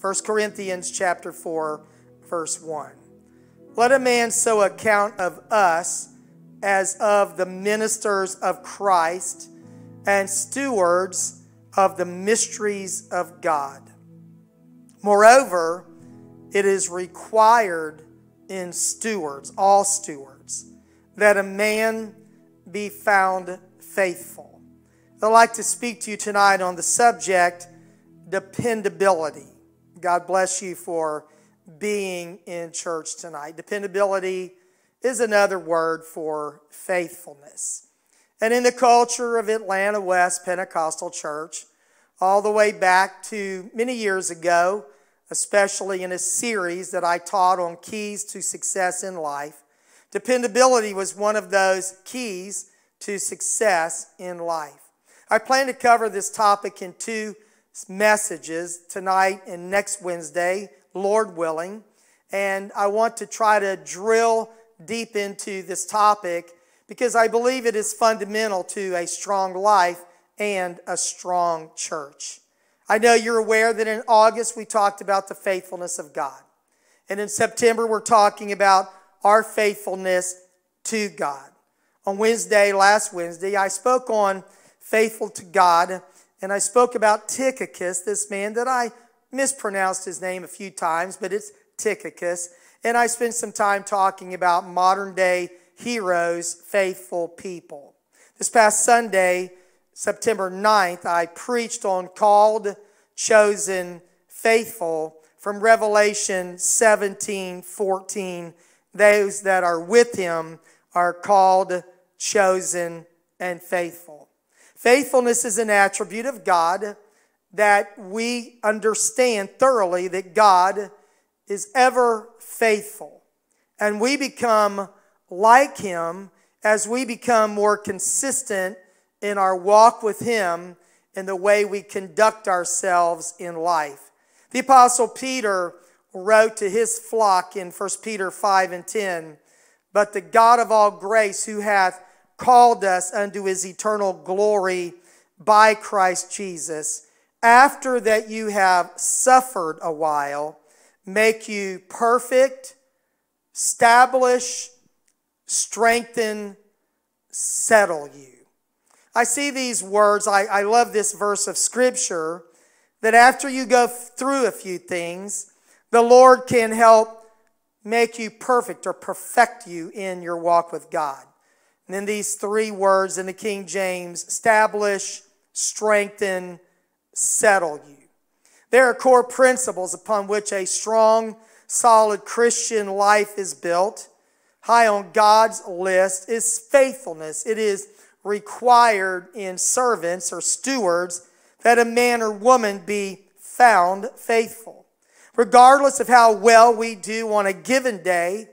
1 Corinthians chapter 4 verse 1. Let a man so account of us as of the ministers of Christ and stewards of the mysteries of God. Moreover, it is required in stewards, all stewards, that a man be found faithful. I'd like to speak to you tonight on the subject dependability. God bless you for being in church tonight. Dependability is another word for faithfulness. And in the culture of Atlanta West Pentecostal Church, all the way back to many years ago, especially in a series that I taught on keys to success in life, dependability was one of those keys to success in life. I plan to cover this topic in two messages tonight and next Wednesday, Lord willing. And I want to try to drill deep into this topic because I believe it is fundamental to a strong life and a strong church. I know you're aware that in August we talked about the faithfulness of God. And in September we're talking about our faithfulness to God. On Wednesday, last Wednesday, I spoke on faithful to God and I spoke about Tychicus, this man that I mispronounced his name a few times, but it's Tychicus. And I spent some time talking about modern day heroes, faithful people. This past Sunday, September 9th, I preached on called, chosen, faithful from Revelation 17 14. Those that are with him are called, chosen, and faithful. Faithfulness is an attribute of God that we understand thoroughly that God is ever faithful. And we become like Him as we become more consistent in our walk with Him and the way we conduct ourselves in life. The Apostle Peter wrote to his flock in 1 Peter 5 and 10, But the God of all grace who hath called us unto his eternal glory by Christ Jesus, after that you have suffered a while, make you perfect, establish, strengthen, settle you. I see these words. I, I love this verse of Scripture that after you go through a few things, the Lord can help make you perfect or perfect you in your walk with God. And then these three words in the King James establish, strengthen, settle you. There are core principles upon which a strong, solid Christian life is built. High on God's list is faithfulness. It is required in servants or stewards that a man or woman be found faithful. Regardless of how well we do on a given day,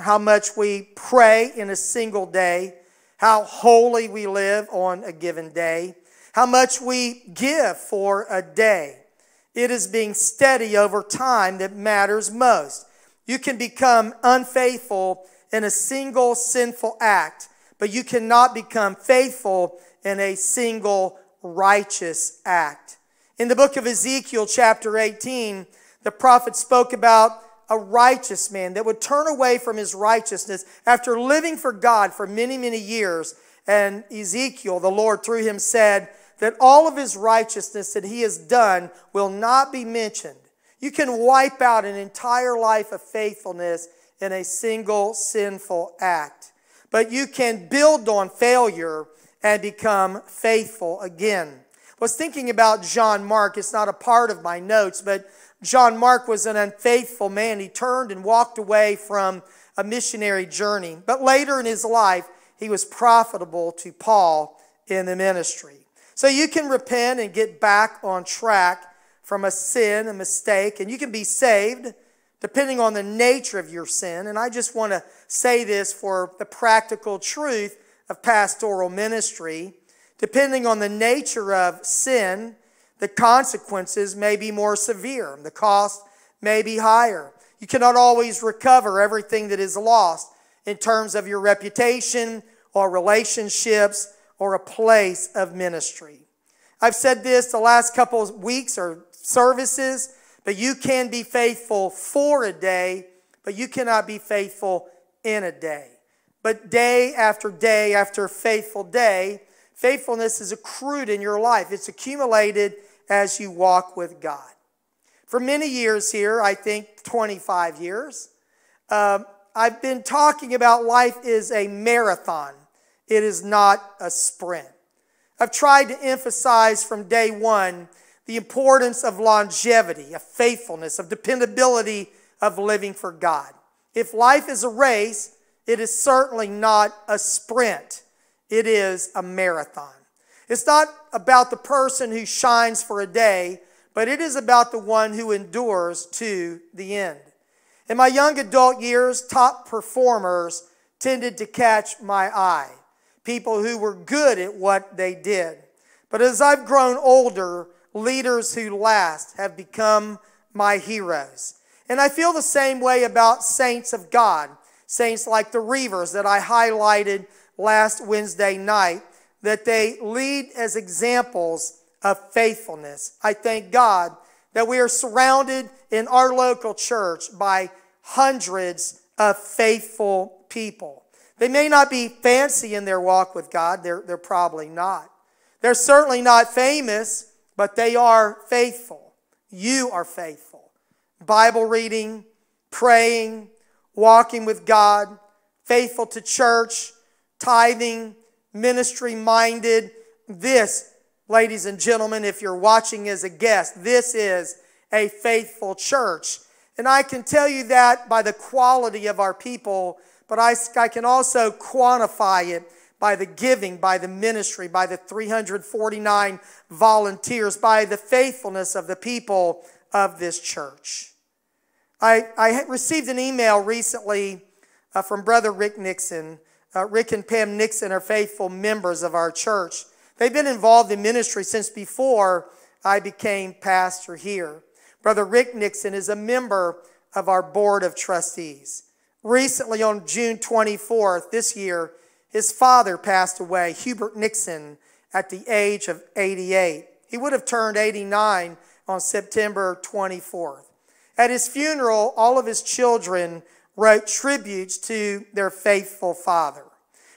how much we pray in a single day, how holy we live on a given day, how much we give for a day. It is being steady over time that matters most. You can become unfaithful in a single sinful act, but you cannot become faithful in a single righteous act. In the book of Ezekiel, chapter 18, the prophet spoke about a righteous man that would turn away from his righteousness after living for God for many, many years. And Ezekiel, the Lord through him, said that all of his righteousness that he has done will not be mentioned. You can wipe out an entire life of faithfulness in a single sinful act. But you can build on failure and become faithful again. I was thinking about John Mark. It's not a part of my notes, but John Mark was an unfaithful man. He turned and walked away from a missionary journey. But later in his life, he was profitable to Paul in the ministry. So you can repent and get back on track from a sin, a mistake, and you can be saved depending on the nature of your sin. And I just want to say this for the practical truth of pastoral ministry. Depending on the nature of sin, the consequences may be more severe. The cost may be higher. You cannot always recover everything that is lost in terms of your reputation or relationships or a place of ministry. I've said this the last couple of weeks or services, but you can be faithful for a day, but you cannot be faithful in a day. But day after day after faithful day, faithfulness is accrued in your life. It's accumulated as you walk with God. For many years here, I think 25 years, um, I've been talking about life is a marathon, it is not a sprint. I've tried to emphasize from day one the importance of longevity, of faithfulness, of dependability, of living for God. If life is a race, it is certainly not a sprint, it is a marathon. It's not about the person who shines for a day, but it is about the one who endures to the end. In my young adult years, top performers tended to catch my eye, people who were good at what they did. But as I've grown older, leaders who last have become my heroes. And I feel the same way about saints of God, saints like the Reavers that I highlighted last Wednesday night, that they lead as examples of faithfulness. I thank God that we are surrounded in our local church by hundreds of faithful people. They may not be fancy in their walk with God, they're, they're probably not. They're certainly not famous, but they are faithful. You are faithful. Bible reading, praying, walking with God, faithful to church, tithing, ministry minded. This, ladies and gentlemen, if you're watching as a guest, this is a faithful church. And I can tell you that by the quality of our people, but I, I can also quantify it by the giving, by the ministry, by the 349 volunteers, by the faithfulness of the people of this church. I, I received an email recently uh, from Brother Rick Nixon uh, Rick and Pam Nixon are faithful members of our church. They've been involved in ministry since before I became pastor here. Brother Rick Nixon is a member of our board of trustees. Recently, on June 24th this year, his father passed away, Hubert Nixon, at the age of 88. He would have turned 89 on September 24th. At his funeral, all of his children wrote tributes to their faithful father.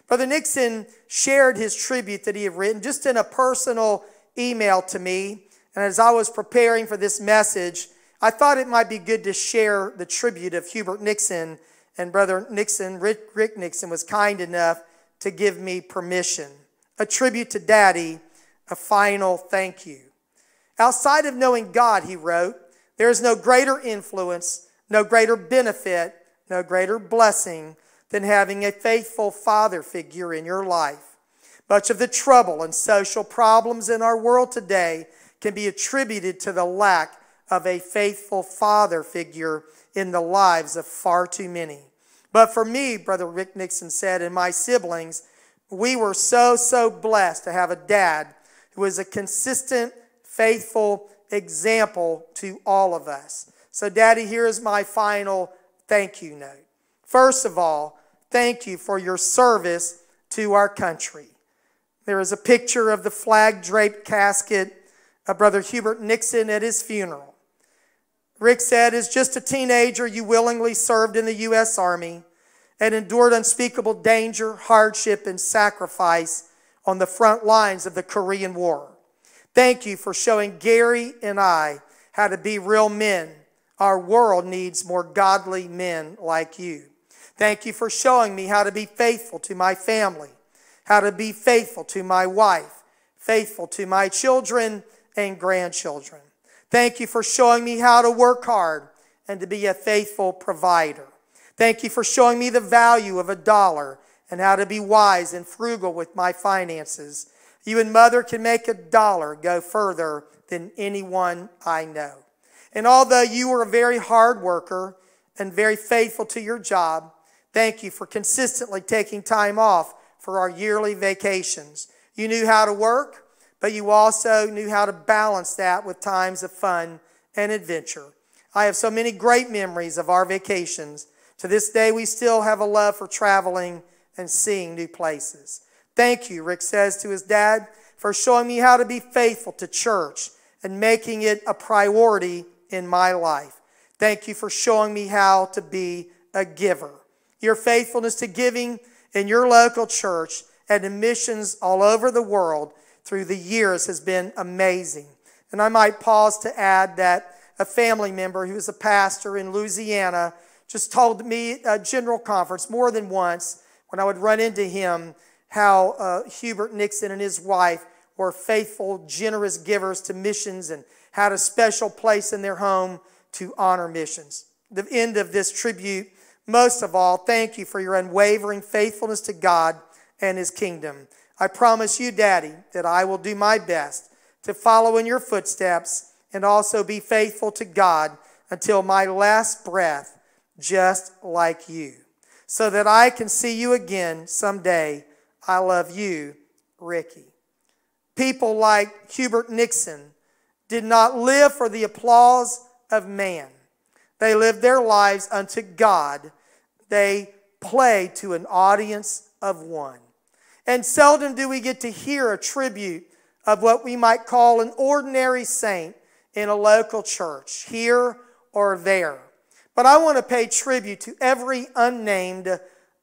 Brother Nixon shared his tribute that he had written just in a personal email to me. And as I was preparing for this message, I thought it might be good to share the tribute of Hubert Nixon. And Brother Nixon, Rick, Rick Nixon, was kind enough to give me permission. A tribute to Daddy, a final thank you. Outside of knowing God, he wrote, there is no greater influence, no greater benefit no greater blessing than having a faithful father figure in your life. Much of the trouble and social problems in our world today can be attributed to the lack of a faithful father figure in the lives of far too many. But for me, Brother Rick Nixon said, and my siblings, we were so, so blessed to have a dad who was a consistent, faithful example to all of us. So, Daddy, here is my final thank you note. First of all, thank you for your service to our country. There is a picture of the flag draped casket of Brother Hubert Nixon at his funeral. Rick said, As just a teenager, you willingly served in the U.S. Army and endured unspeakable danger, hardship, and sacrifice on the front lines of the Korean War. Thank you for showing Gary and I how to be real men our world needs more godly men like you. Thank you for showing me how to be faithful to my family, how to be faithful to my wife, faithful to my children and grandchildren. Thank you for showing me how to work hard and to be a faithful provider. Thank you for showing me the value of a dollar and how to be wise and frugal with my finances. You and mother can make a dollar go further than anyone I know. And although you were a very hard worker and very faithful to your job, thank you for consistently taking time off for our yearly vacations. You knew how to work, but you also knew how to balance that with times of fun and adventure. I have so many great memories of our vacations. To this day, we still have a love for traveling and seeing new places. Thank you, Rick says to his dad, for showing me how to be faithful to church and making it a priority in my life. Thank you for showing me how to be a giver. Your faithfulness to giving in your local church and in missions all over the world through the years has been amazing. And I might pause to add that a family member who is a pastor in Louisiana just told me at a general conference more than once when I would run into him how uh, Hubert Nixon and his wife were faithful, generous givers to missions and had a special place in their home to honor missions. The end of this tribute, most of all, thank you for your unwavering faithfulness to God and His kingdom. I promise you, Daddy, that I will do my best to follow in your footsteps and also be faithful to God until my last breath, just like you, so that I can see you again someday. I love you, Ricky. People like Hubert Nixon did not live for the applause of man. They lived their lives unto God. They played to an audience of one. And seldom do we get to hear a tribute of what we might call an ordinary saint in a local church, here or there. But I want to pay tribute to every unnamed,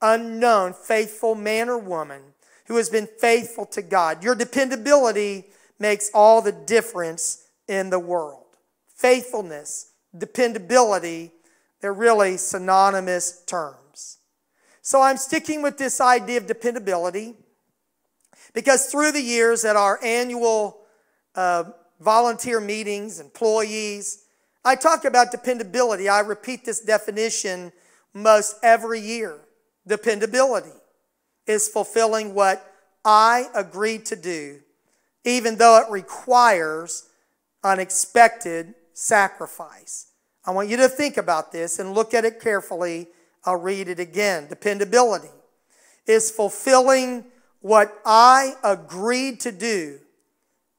unknown, faithful man or woman who has been faithful to God. Your dependability makes all the difference in the world. Faithfulness, dependability, they're really synonymous terms. So I'm sticking with this idea of dependability because through the years at our annual uh, volunteer meetings, employees, I talk about dependability. I repeat this definition most every year. Dependability is fulfilling what I agreed to do, even though it requires unexpected sacrifice. I want you to think about this and look at it carefully. I'll read it again. Dependability is fulfilling what I agreed to do,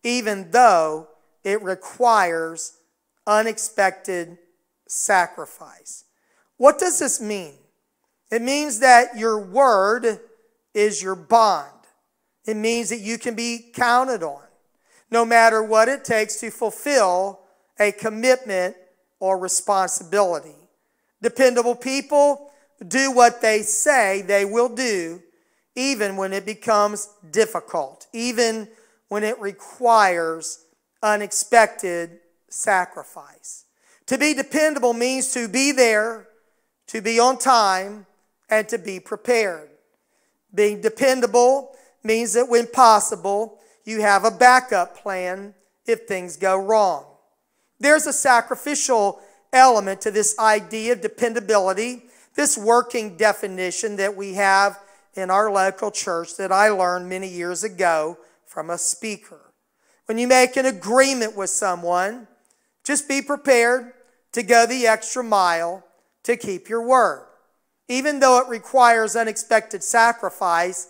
even though it requires unexpected sacrifice. What does this mean? It means that your word is your bond. It means that you can be counted on no matter what it takes to fulfill a commitment or responsibility. Dependable people do what they say they will do, even when it becomes difficult, even when it requires unexpected sacrifice. To be dependable means to be there, to be on time, and to be prepared. Being dependable means that when possible, you have a backup plan if things go wrong. There's a sacrificial element to this idea of dependability, this working definition that we have in our local church that I learned many years ago from a speaker. When you make an agreement with someone, just be prepared to go the extra mile to keep your word, even though it requires unexpected sacrifice.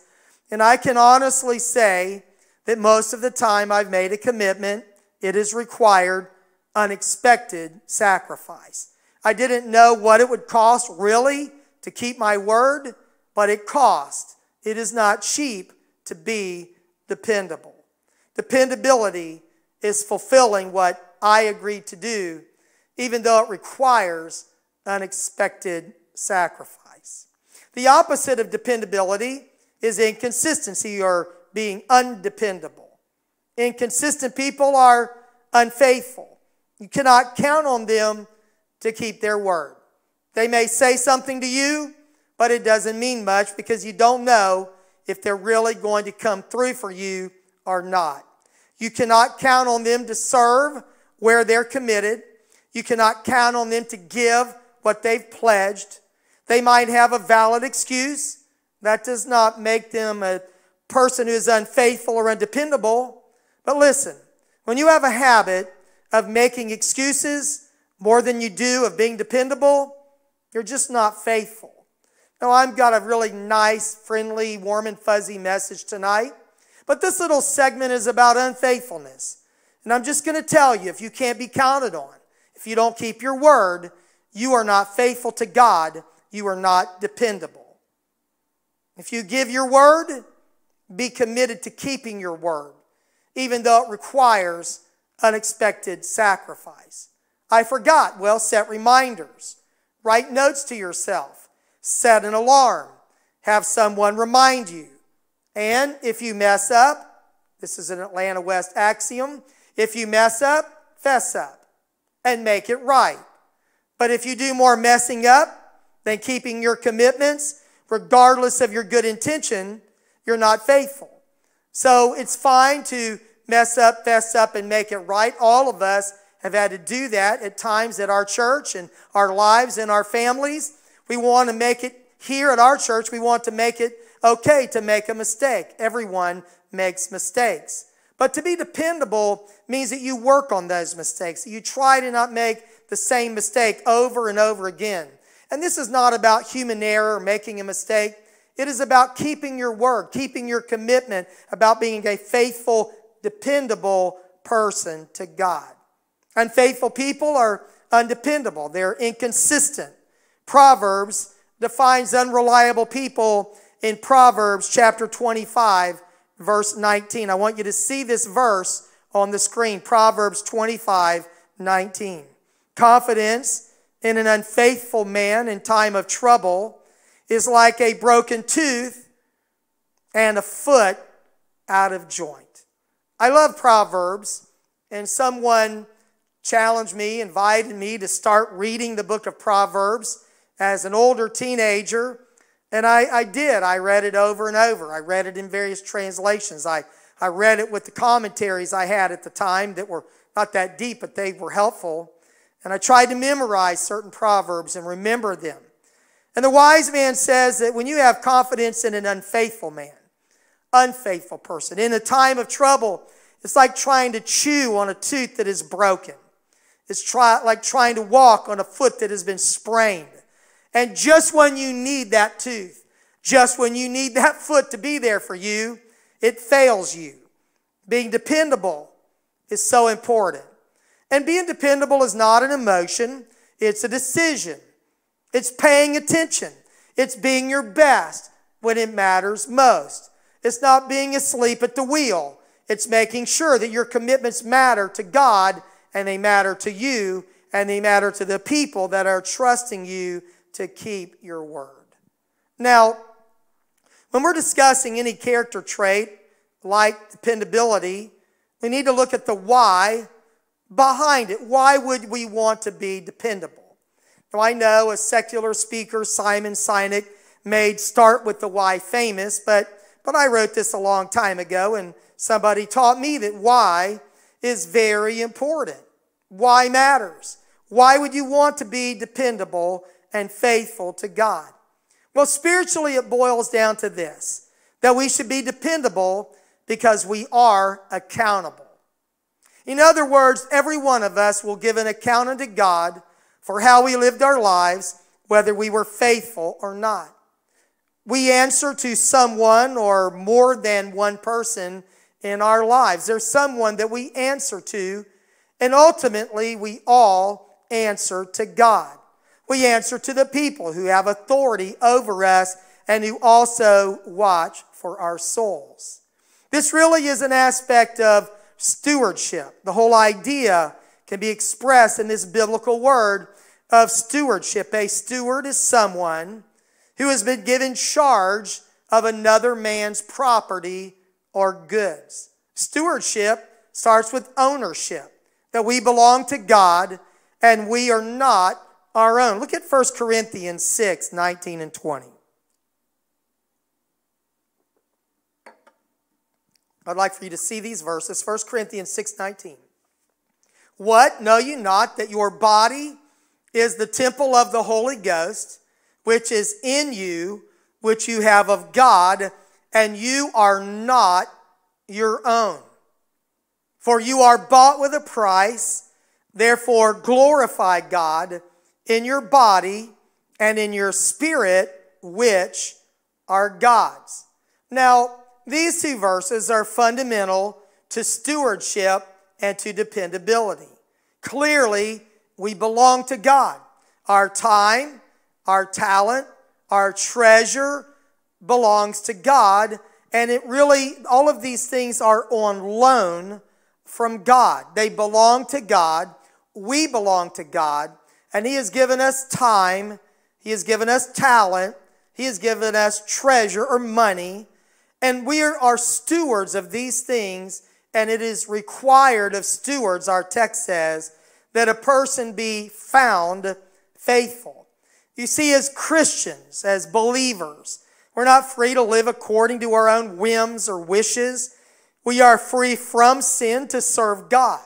And I can honestly say that most of the time I've made a commitment, It is required unexpected sacrifice. I didn't know what it would cost really to keep my word, but it cost. It is not cheap to be dependable. Dependability is fulfilling what I agreed to do, even though it requires unexpected sacrifice. The opposite of dependability is inconsistency or being undependable. Inconsistent people are unfaithful. You cannot count on them to keep their word. They may say something to you, but it doesn't mean much because you don't know if they're really going to come through for you or not. You cannot count on them to serve where they're committed. You cannot count on them to give what they've pledged. They might have a valid excuse. That does not make them a person who is unfaithful or undependable. But listen, when you have a habit of making excuses more than you do of being dependable, you're just not faithful. Now, I've got a really nice, friendly, warm and fuzzy message tonight, but this little segment is about unfaithfulness. And I'm just going to tell you if you can't be counted on, if you don't keep your word, you are not faithful to God, you are not dependable. If you give your word, be committed to keeping your word, even though it requires unexpected sacrifice. I forgot. Well, set reminders. Write notes to yourself. Set an alarm. Have someone remind you. And if you mess up, this is an Atlanta West axiom if you mess up, fess up and make it right. But if you do more messing up than keeping your commitments, regardless of your good intention, you're not faithful. So it's fine to mess up, fess up, and make it right. All of us have had to do that at times at our church and our lives and our families. We want to make it here at our church, we want to make it okay to make a mistake. Everyone makes mistakes. But to be dependable means that you work on those mistakes, you try to not make the same mistake over and over again. And this is not about human error, making a mistake it is about keeping your word, keeping your commitment, about being a faithful, dependable person to God. Unfaithful people are undependable, they're inconsistent. Proverbs defines unreliable people in Proverbs chapter 25, verse 19. I want you to see this verse on the screen Proverbs 25, 19. Confidence in an unfaithful man in time of trouble is like a broken tooth and a foot out of joint. I love Proverbs, and someone challenged me, invited me to start reading the book of Proverbs as an older teenager. And I, I, did. I read it over and over. I read it in various translations. I, I read it with the commentaries I had at the time that were not that deep, but they were helpful. And I tried to memorize certain proverbs and remember them. And the wise man says that when you have confidence in an unfaithful man, unfaithful person, in a time of trouble, it's like trying to chew on a tooth that is broken. It's try, like trying to walk on a foot that has been sprained. And just when you need that tooth, just when you need that foot to be there for you, it fails you. Being dependable is so important. And being dependable is not an emotion, it's a decision. It's paying attention. It's being your best when it matters most. It's not being asleep at the wheel. It's making sure that your commitments matter to God and they matter to you and they matter to the people that are trusting you to keep your word. Now, when we're discussing any character trait like dependability, we need to look at the why behind it. Why would we want to be dependable? Now I know a secular speaker, Simon Sinek, made Start With The Why famous, but, but I wrote this a long time ago and somebody taught me that why is very important. Why matters. Why would you want to be dependable and faithful to God? Well, spiritually, it boils down to this that we should be dependable because we are accountable. In other words, every one of us will give an account unto God for how we lived our lives, whether we were faithful or not. We answer to someone or more than one person in our lives. There's someone that we answer to, and ultimately we all answer to God. We answer to the people who have authority over us and who also watch for our souls. This really is an aspect of stewardship. The whole idea can be expressed in this biblical word of stewardship. A steward is someone who has been given charge of another man's property or goods. Stewardship starts with ownership, that we belong to God and we are not our own. Look at 1 Corinthians 6 19 and 20. I'd like for you to see these verses 1 Corinthians 6 19. What? Know you not that your body is the temple of the Holy Ghost, which is in you, which you have of God, and you are not your own. For you are bought with a price, therefore glorify God in your body and in your spirit, which are God's. Now, these two verses are fundamental to stewardship and to dependability. Clearly, we belong to God. Our time, our talent, our treasure belongs to God. And it really, all of these things are on loan from God. They belong to God. We belong to God. And He has given us time. He has given us talent. He has given us treasure or money. And we are stewards of these things. And it is required of stewards, our text says, that a person be found faithful. You see, as Christians, as believers, we're not free to live according to our own whims or wishes. We are free from sin to serve God.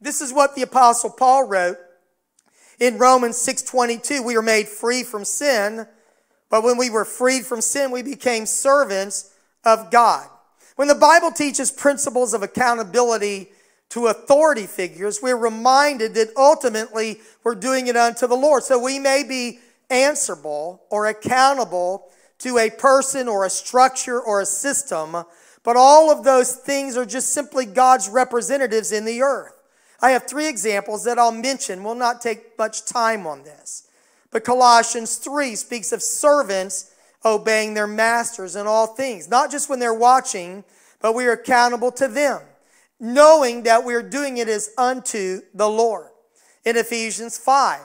This is what the apostle Paul wrote in Romans 6:22. We were made free from sin, but when we were freed from sin, we became servants of God. When the Bible teaches principles of accountability to authority figures, we're reminded that ultimately we're doing it unto the Lord. So we may be answerable or accountable to a person or a structure or a system, but all of those things are just simply God's representatives in the earth. I have three examples that I'll mention. We'll not take much time on this. But Colossians 3 speaks of servants obeying their masters in all things, not just when they're watching, but we are accountable to them knowing that we're doing it is unto the Lord. In Ephesians 5,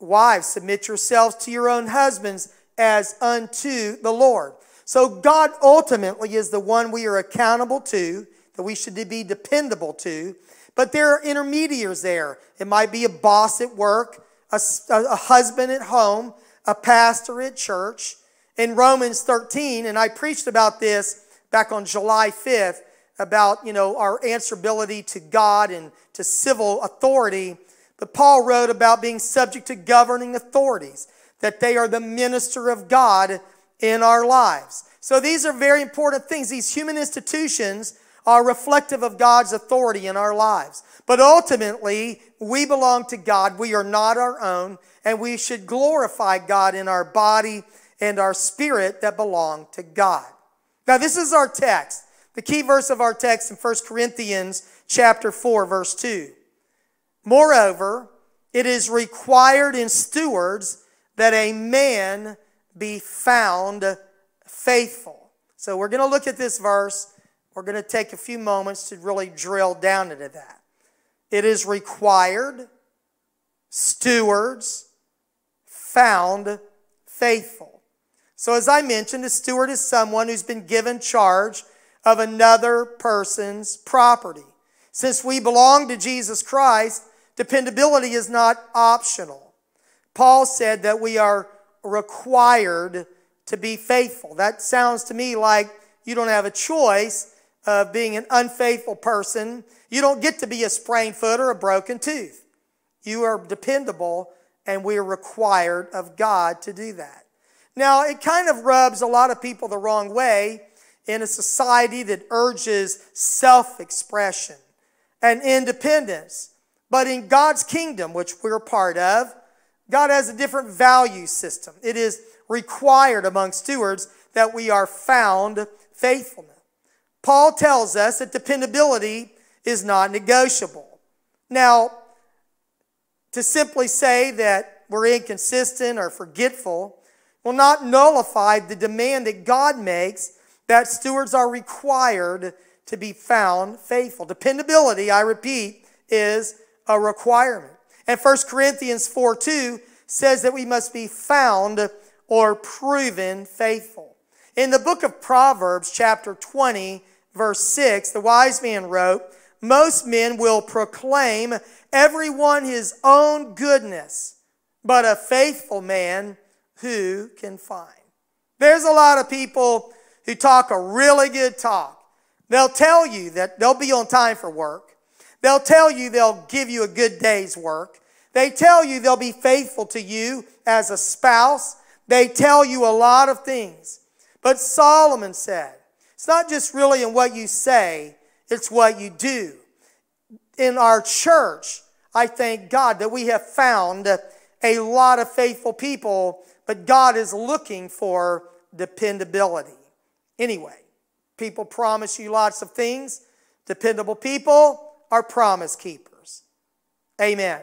wives, submit yourselves to your own husbands as unto the Lord. So God ultimately is the one we are accountable to, that we should be dependable to. But there are intermediaries there. It might be a boss at work, a, a husband at home, a pastor at church. In Romans 13, and I preached about this back on July 5th, about, you know, our answerability to God and to civil authority. But Paul wrote about being subject to governing authorities, that they are the minister of God in our lives. So these are very important things. These human institutions are reflective of God's authority in our lives. But ultimately, we belong to God. We are not our own, and we should glorify God in our body and our spirit that belong to God. Now, this is our text the key verse of our text in 1 Corinthians chapter 4 verse 2. Moreover, it is required in stewards that a man be found faithful. So we're going to look at this verse. We're going to take a few moments to really drill down into that. It is required stewards found faithful. So as I mentioned, a steward is someone who's been given charge of another person's property. Since we belong to Jesus Christ, dependability is not optional. Paul said that we are required to be faithful. That sounds to me like you don't have a choice of being an unfaithful person. You don't get to be a sprained foot or a broken tooth. You are dependable, and we are required of God to do that. Now, it kind of rubs a lot of people the wrong way in a society that urges self expression and independence. But in God's kingdom, which we're part of, God has a different value system. It is required among stewards that we are found faithful. Paul tells us that dependability is not negotiable. Now, to simply say that we're inconsistent or forgetful will not nullify the demand that God makes that stewards are required to be found faithful. Dependability, I repeat, is a requirement. And 1 Corinthians 4 2 says that we must be found or proven faithful. In the book of Proverbs, chapter 20, verse 6, the wise man wrote, Most men will proclaim everyone his own goodness, but a faithful man who can find? There's a lot of people who talk a really good talk. They'll tell you that they'll be on time for work. They'll tell you they'll give you a good day's work. They tell you they'll be faithful to you as a spouse. They tell you a lot of things. But Solomon said, it's not just really in what you say, it's what you do. In our church, I thank God that we have found a lot of faithful people, but God is looking for dependability anyway. People promise you lots of things. Dependable people are promise keepers. Amen.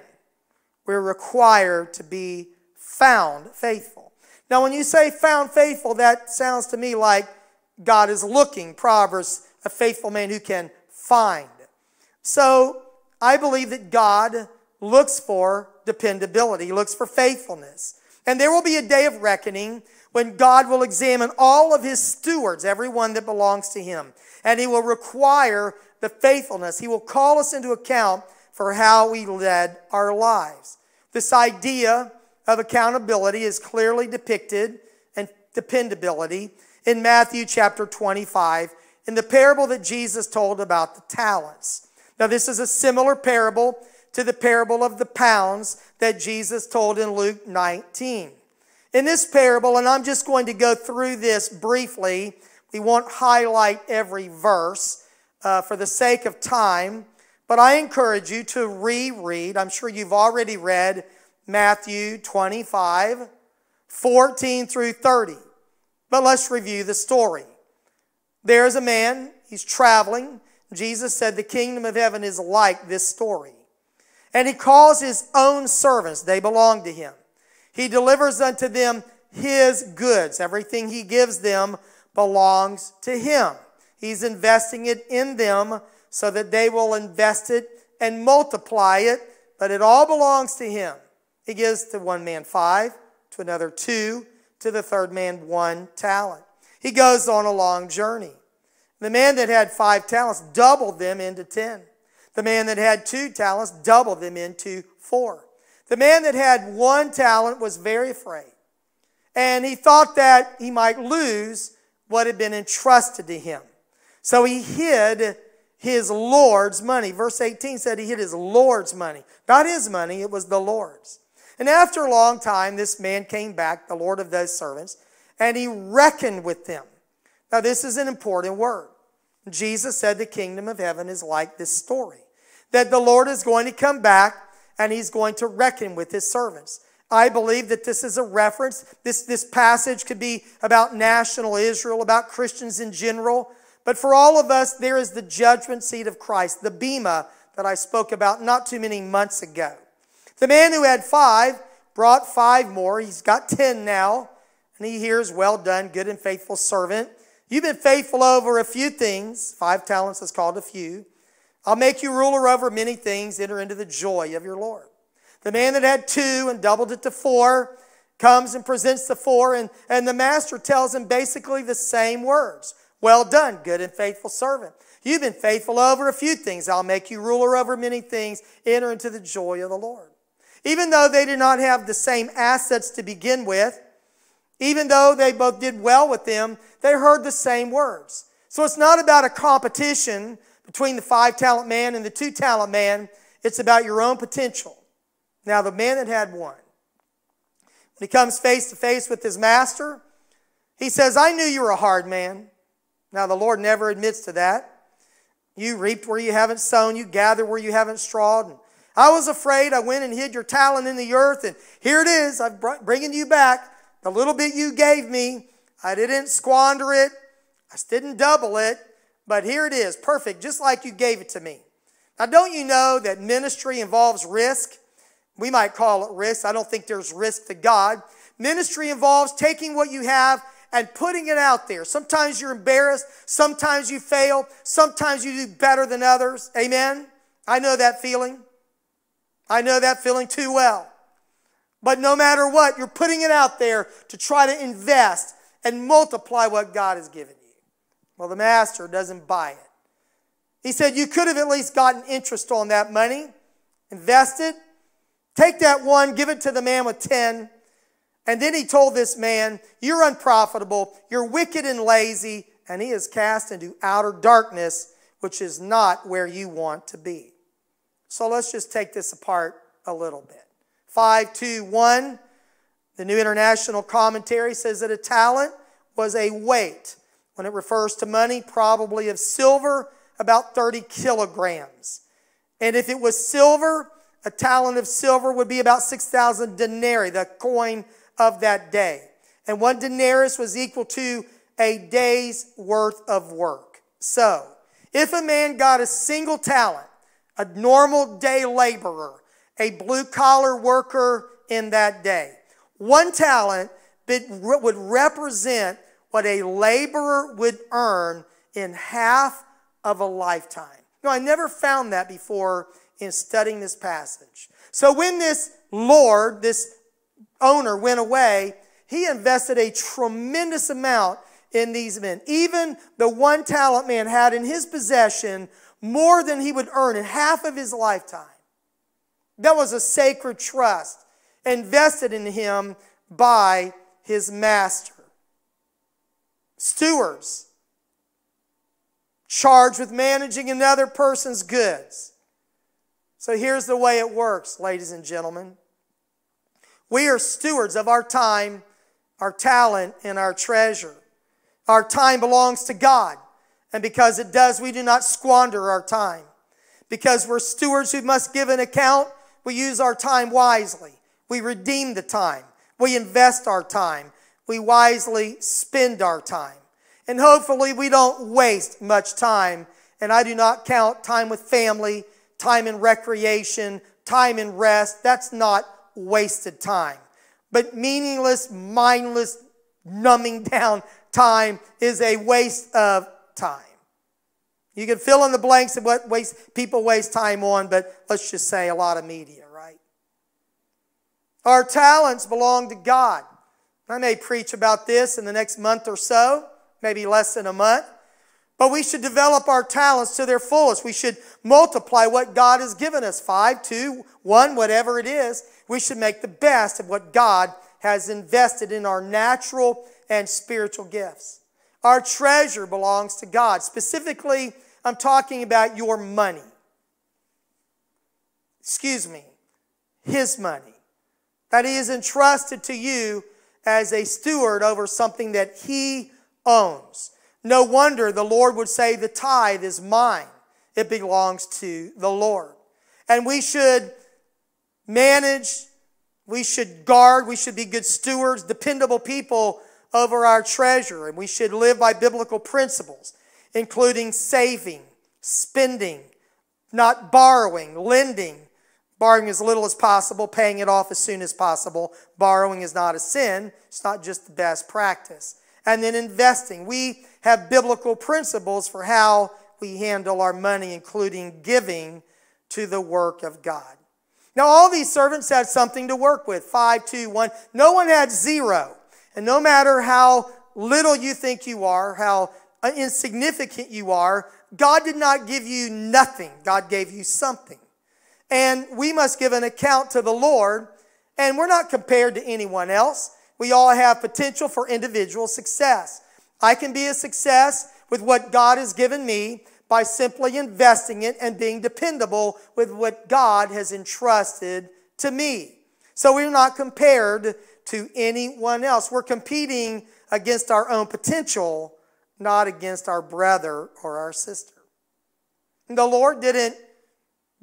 We're required to be found faithful. Now, when you say found faithful, that sounds to me like God is looking. Proverbs, a faithful man who can find. So, I believe that God looks for dependability, he looks for faithfulness. And there will be a day of reckoning when God will examine all of his stewards, everyone that belongs to him. And he will require the faithfulness. He will call us into account for how we led our lives. This idea of accountability is clearly depicted and dependability in Matthew chapter 25 in the parable that Jesus told about the talents. Now, this is a similar parable to the parable of the pounds that Jesus told in Luke 19. In this parable, and I'm just going to go through this briefly, we won't highlight every verse uh, for the sake of time, but I encourage you to reread. I'm sure you've already read Matthew 25, 14 through 30. But let's review the story. There is a man, he's traveling. Jesus said, The kingdom of heaven is like this story. And he calls his own servants, they belong to him. He delivers unto them his goods. Everything he gives them belongs to him. He's investing it in them so that they will invest it and multiply it, but it all belongs to him. He gives to one man five, to another two, to the third man one talent. He goes on a long journey. The man that had five talents doubled them into ten. The man that had two talents doubled them into four. The man that had one talent was very afraid, and he thought that he might lose what had been entrusted to him. So he hid his Lord's money. Verse 18 said he hid his Lord's money. Not his money, it was the Lord's. And after a long time, this man came back, the Lord of those servants, and he reckoned with them. Now, this is an important word. Jesus said the kingdom of heaven is like this story that the Lord is going to come back and he's going to reckon with his servants. I believe that this is a reference. This, this passage could be about national Israel, about Christians in general. But for all of us, there is the judgment seat of Christ, the Bema that I spoke about not too many months ago. The man who had five brought five more. He's got ten now. And he hears, Well done, good and faithful servant. You've been faithful over a few things. Five talents is called a few. I'll make you ruler over many things. Enter into the joy of your Lord. The man that had two and doubled it to four comes and presents the four, and, and the master tells him basically the same words Well done, good and faithful servant. You've been faithful over a few things. I'll make you ruler over many things. Enter into the joy of the Lord. Even though they did not have the same assets to begin with, even though they both did well with them, they heard the same words. So it's not about a competition between the five talent man and the two talent man, it's about your own potential. Now, the man that had one, when he comes face to face with his master, he says, I knew you were a hard man. Now, the Lord never admits to that. You reaped where you haven't sown, you gathered where you haven't strawed. And I was afraid. I went and hid your talent in the earth, and here it is. I'm bringing you back the little bit you gave me. I didn't squander it, I didn't double it. But here it is, perfect, just like you gave it to me. Now, don't you know that ministry involves risk? We might call it risk. I don't think there's risk to God. Ministry involves taking what you have and putting it out there. Sometimes you're embarrassed. Sometimes you fail. Sometimes you do better than others. Amen? I know that feeling. I know that feeling too well. But no matter what, you're putting it out there to try to invest and multiply what God has given. Well, the master doesn't buy it. He said, You could have at least gotten interest on that money, invest it, take that one, give it to the man with 10. And then he told this man, You're unprofitable, you're wicked and lazy, and he is cast into outer darkness, which is not where you want to be. So let's just take this apart a little bit. 5, 2, 1. The New International Commentary says that a talent was a weight when it refers to money, probably of silver, about 30 kilograms. And if it was silver, a talent of silver would be about 6,000 denarii, the coin of that day. And one denarius was equal to a day's worth of work. So, if a man got a single talent, a normal day laborer, a blue collar worker in that day, one talent would represent what a laborer would earn in half of a lifetime. No, I never found that before in studying this passage. So when this Lord, this owner, went away, he invested a tremendous amount in these men. Even the one talent man had in his possession more than he would earn in half of his lifetime. That was a sacred trust invested in him by his master stewards charged with managing another person's goods. So here's the way it works, ladies and gentlemen. We are stewards of our time, our talent, and our treasure. Our time belongs to God, and because it does, we do not squander our time. Because we're stewards who must give an account, we use our time wisely. We redeem the time. We invest our time we wisely spend our time. And hopefully, we don't waste much time. And I do not count time with family, time in recreation, time in rest. That's not wasted time. But meaningless, mindless, numbing down time is a waste of time. You can fill in the blanks of what waste, people waste time on, but let's just say a lot of media, right? Our talents belong to God. I may preach about this in the next month or so, maybe less than a month. But we should develop our talents to their fullest. We should multiply what God has given us five, two, one, whatever it is. We should make the best of what God has invested in our natural and spiritual gifts. Our treasure belongs to God. Specifically, I'm talking about your money. Excuse me, His money that He has entrusted to you as a steward over something that he owns. No wonder the Lord would say, The tithe is mine, it belongs to the Lord. And we should manage, we should guard, we should be good stewards, dependable people over our treasure, and we should live by biblical principles, including saving, spending, not borrowing, lending, borrowing as little as possible, paying it off as soon as possible. Borrowing is not a sin, it's not just the best practice. And then investing. We have biblical principles for how we handle our money, including giving to the work of God. Now, all these servants had something to work with five, two, one. No one had zero. And no matter how little you think you are, how insignificant you are, God did not give you nothing, God gave you something and we must give an account to the Lord, and we're not compared to anyone else. We all have potential for individual success. I can be a success with what God has given me by simply investing it and being dependable with what God has entrusted to me. So we're not compared to anyone else. We're competing against our own potential, not against our brother or our sister. And the Lord didn't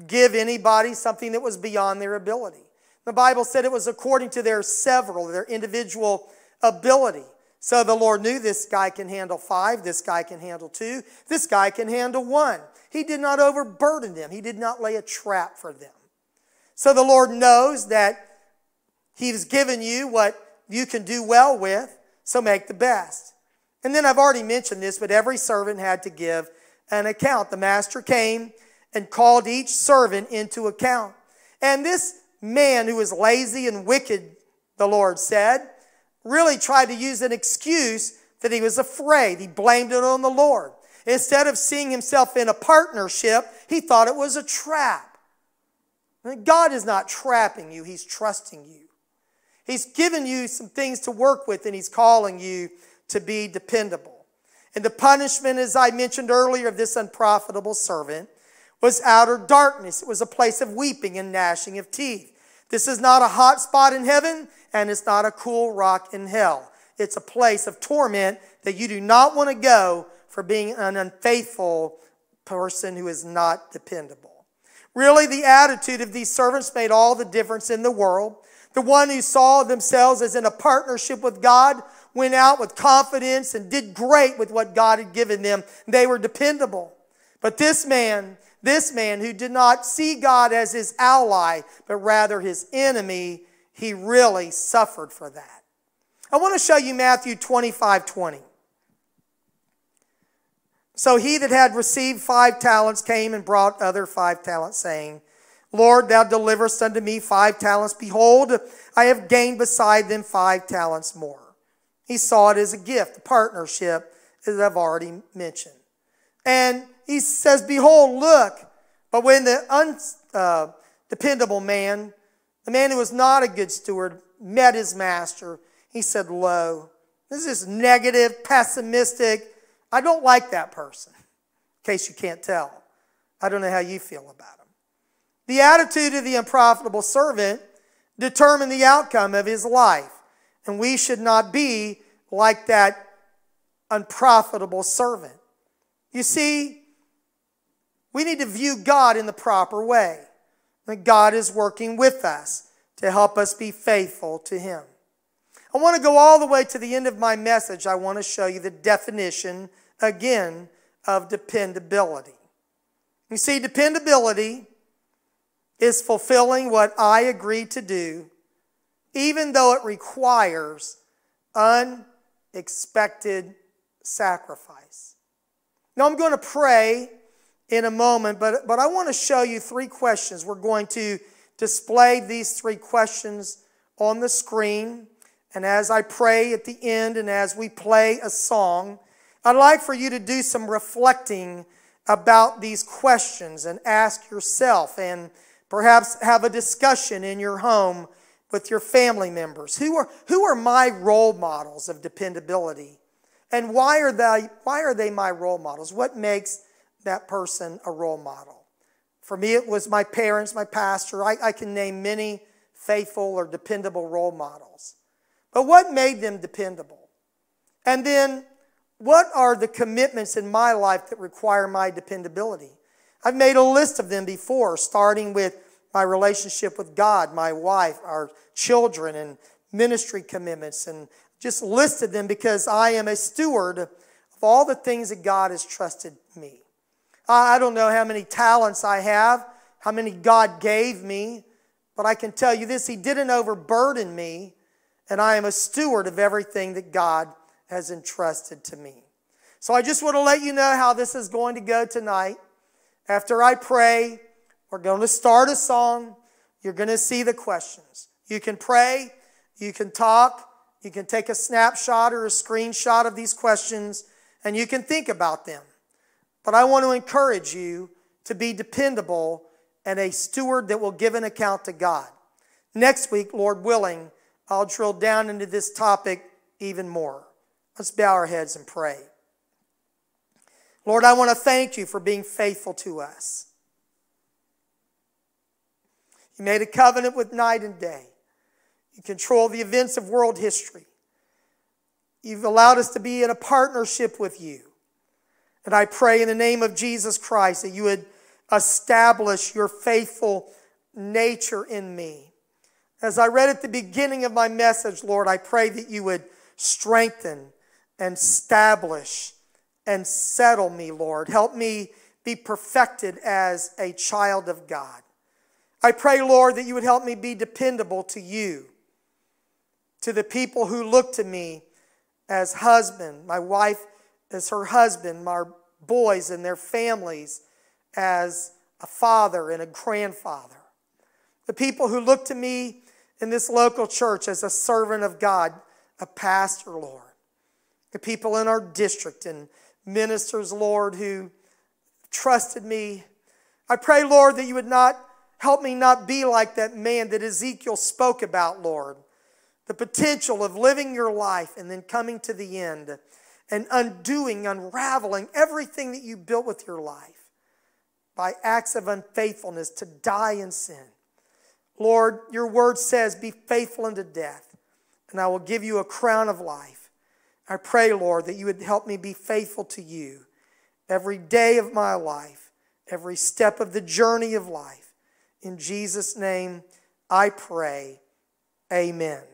give anybody something that was beyond their ability. The Bible said it was according to their several, their individual ability. So the Lord knew this guy can handle five, this guy can handle two, this guy can handle one. He did not overburden them, He did not lay a trap for them. So the Lord knows that He's given you what you can do well with, so make the best. And then I've already mentioned this, but every servant had to give an account. The master came and called each servant into account. And this man who was lazy and wicked, the Lord said, really tried to use an excuse that he was afraid. He blamed it on the Lord. Instead of seeing himself in a partnership, he thought it was a trap. God is not trapping you, He's trusting you. He's given you some things to work with, and He's calling you to be dependable. And the punishment, as I mentioned earlier, of this unprofitable servant was outer darkness. It was a place of weeping and gnashing of teeth. This is not a hot spot in heaven, and it's not a cool rock in hell. It's a place of torment that you do not want to go for being an unfaithful person who is not dependable. Really, the attitude of these servants made all the difference in the world. The one who saw themselves as in a partnership with God went out with confidence and did great with what God had given them. They were dependable. But this man, this man, who did not see God as his ally, but rather his enemy, he really suffered for that. I want to show you Matthew 25 20. So he that had received five talents came and brought other five talents, saying, Lord, thou deliverest unto me five talents. Behold, I have gained beside them five talents more. He saw it as a gift, a partnership, as I've already mentioned. And he says, Behold, look. But when the undependable uh, man, the man who was not a good steward, met his master, he said, Lo. This is negative, pessimistic. I don't like that person, in case you can't tell. I don't know how you feel about him. The attitude of the unprofitable servant determined the outcome of his life. And we should not be like that unprofitable servant. You see, we need to view God in the proper way. That God is working with us to help us be faithful to Him. I want to go all the way to the end of my message. I want to show you the definition again of dependability. You see, dependability is fulfilling what I agreed to do, even though it requires unexpected sacrifice. Now, I'm going to pray in a moment, but, but I want to show you three questions. We're going to display these three questions on the screen. And as I pray at the end and as we play a song, I'd like for you to do some reflecting about these questions and ask yourself and perhaps have a discussion in your home with your family members. Who are, who are my role models of dependability? And why are, they, why are they my role models? What makes that person a role model. For me, it was my parents, my pastor. I, I can name many faithful or dependable role models. But what made them dependable? And then, what are the commitments in my life that require my dependability? I've made a list of them before, starting with my relationship with God, my wife, our children, and ministry commitments, and just listed them because I am a steward of all the things that God has trusted me. I don't know how many talents I have, how many God gave me, but I can tell you this He didn't overburden me, and I am a steward of everything that God has entrusted to me. So I just want to let you know how this is going to go tonight. After I pray, we're going to start a song. You're going to see the questions. You can pray, you can talk, you can take a snapshot or a screenshot of these questions, and you can think about them. But I want to encourage you to be dependable and a steward that will give an account to God. Next week, Lord willing, I'll drill down into this topic even more. Let's bow our heads and pray. Lord, I want to thank you for being faithful to us. You made a covenant with night and day. You control the events of world history. You've allowed us to be in a partnership with you. And I pray in the name of Jesus Christ that you would establish your faithful nature in me. As I read at the beginning of my message, Lord, I pray that you would strengthen and establish and settle me, Lord. Help me be perfected as a child of God. I pray, Lord, that you would help me be dependable to you, to the people who look to me as husband, my wife, as her husband, my boys and their families as a father and a grandfather. The people who look to me in this local church as a servant of God, a pastor, Lord. The people in our district and ministers, Lord, who trusted me. I pray, Lord, that you would not help me not be like that man that Ezekiel spoke about, Lord. The potential of living your life and then coming to the end and undoing, unraveling everything that you built with your life by acts of unfaithfulness to die in sin. Lord, your word says, Be faithful unto death, and I will give you a crown of life. I pray, Lord, that you would help me be faithful to you every day of my life, every step of the journey of life. In Jesus' name, I pray. Amen.